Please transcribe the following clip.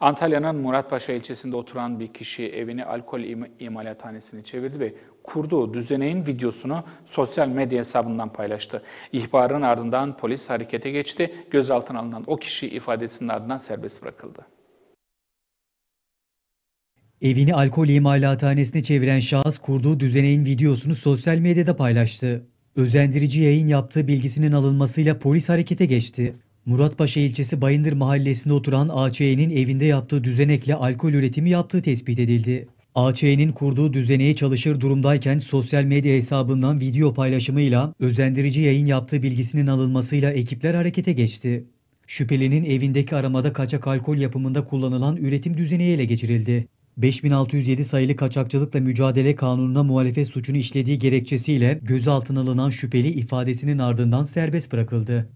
Antalya'nın Muratpaşa ilçesinde oturan bir kişi evini alkol im imalathanesine çevirdi ve kurduğu düzeneğin videosunu sosyal medya hesabından paylaştı. İhbarın ardından polis harekete geçti. Gözaltına alınan o kişi ifadesinin ardından serbest bırakıldı. Evini alkol imalathanesine çeviren şahıs kurduğu düzeneğin videosunu sosyal medyada paylaştı. Özendirici yayın yaptığı bilgisinin alınmasıyla polis harekete geçti. Muratpaşa ilçesi Bayındır mahallesinde oturan A.Ç.'nin evinde yaptığı düzenekle alkol üretimi yaptığı tespit edildi. A.Ç.'nin kurduğu düzeneye çalışır durumdayken sosyal medya hesabından video paylaşımıyla özendirici yayın yaptığı bilgisinin alınmasıyla ekipler harekete geçti. Şüphelinin evindeki aramada kaçak alkol yapımında kullanılan üretim düzeneği ele geçirildi. 5607 sayılı kaçakçılıkla mücadele kanununa muhalefet suçunu işlediği gerekçesiyle gözaltına alınan şüpheli ifadesinin ardından serbest bırakıldı.